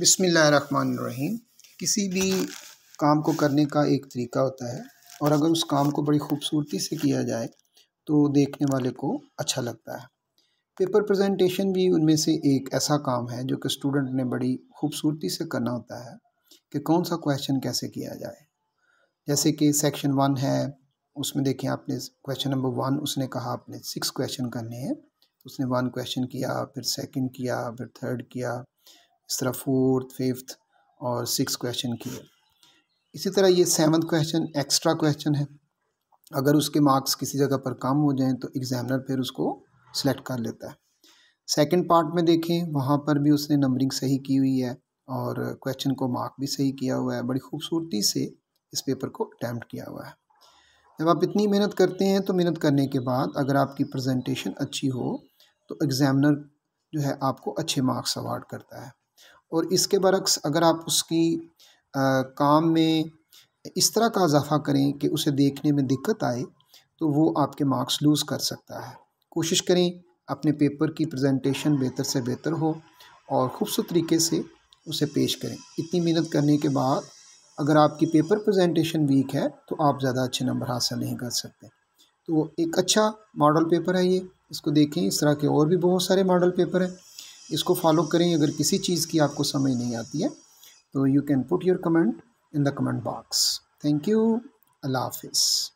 बसमीम किसी भी काम को करने का एक तरीका होता है और अगर उस काम को बड़ी खूबसूरती से किया जाए तो देखने वाले को अच्छा लगता है पेपर प्रेजेंटेशन भी उनमें से एक ऐसा काम है जो कि स्टूडेंट ने बड़ी खूबसूरती से करना होता है कि कौन सा क्वेश्चन कैसे किया जाए जैसे कि सेक्शन वन है उसमें देखें आपने क्वेश्चन नंबर वन उसने कहा आपने सिक्स क्वेश्चन करने हैं उसने वन क्वेश्चन किया फिर सेकंड किया फिर थर्ड किया इस तरह फोर्थ फिफ्थ और सिक्स क्वेश्चन किए इसी तरह ये सेवन्थ क्वेश्चन एक्स्ट्रा क्वेश्चन है अगर उसके मार्क्स किसी जगह पर कम हो जाएं तो एग्ज़ामिनर फिर उसको सिलेक्ट कर लेता है सेकंड पार्ट में देखें वहाँ पर भी उसने नंबरिंग सही की हुई है और क्वेश्चन को मार्क भी सही किया हुआ है बड़ी खूबसूरती से इस पेपर को अटैम्प्ट किया हुआ है जब आप इतनी मेहनत करते हैं तो मेहनत करने के बाद अगर आपकी प्रजेंटेशन अच्छी हो तो एग्ज़ामिनर जो है आपको अच्छे मार्क्स अवार्ड करता है और इसके बरक्स अगर आप उसकी आ, काम में इस तरह का इजाफा करें कि उसे देखने में दिक्कत आए तो वो आपके मार्क्स लूज़ कर सकता है कोशिश करें अपने पेपर की प्रेजेंटेशन बेहतर से बेहतर हो और खूबसूरत तरीके से उसे पेश करें इतनी मेहनत करने के बाद अगर आपकी पेपर प्रेजेंटेशन वीक है तो आप ज़्यादा अच्छे नंबर हासिल नहीं कर सकते तो एक अच्छा मॉडल पेपर है ये इसको देखें इस तरह के और भी बहुत सारे मॉडल पेपर हैं इसको फॉलो करें अगर किसी चीज़ की आपको समझ नहीं आती है तो you can put your comment in the comment box thank you अल्लाह हाफिज़